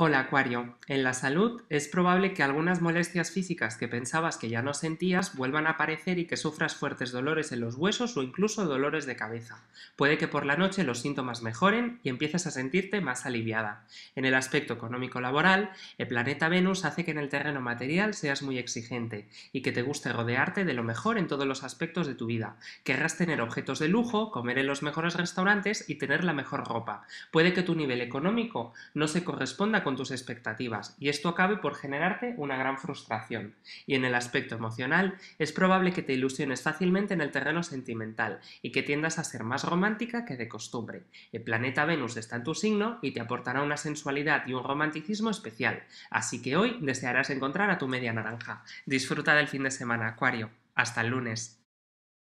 Hola Acuario, en la salud es probable que algunas molestias físicas que pensabas que ya no sentías vuelvan a aparecer y que sufras fuertes dolores en los huesos o incluso dolores de cabeza. Puede que por la noche los síntomas mejoren y empieces a sentirte más aliviada. En el aspecto económico laboral, el planeta Venus hace que en el terreno material seas muy exigente y que te guste rodearte de lo mejor en todos los aspectos de tu vida. Querrás tener objetos de lujo, comer en los mejores restaurantes y tener la mejor ropa. Puede que tu nivel económico no se corresponda con con tus expectativas y esto acabe por generarte una gran frustración. Y en el aspecto emocional, es probable que te ilusiones fácilmente en el terreno sentimental y que tiendas a ser más romántica que de costumbre. El planeta Venus está en tu signo y te aportará una sensualidad y un romanticismo especial, así que hoy desearás encontrar a tu media naranja. Disfruta del fin de semana, Acuario. Hasta el lunes.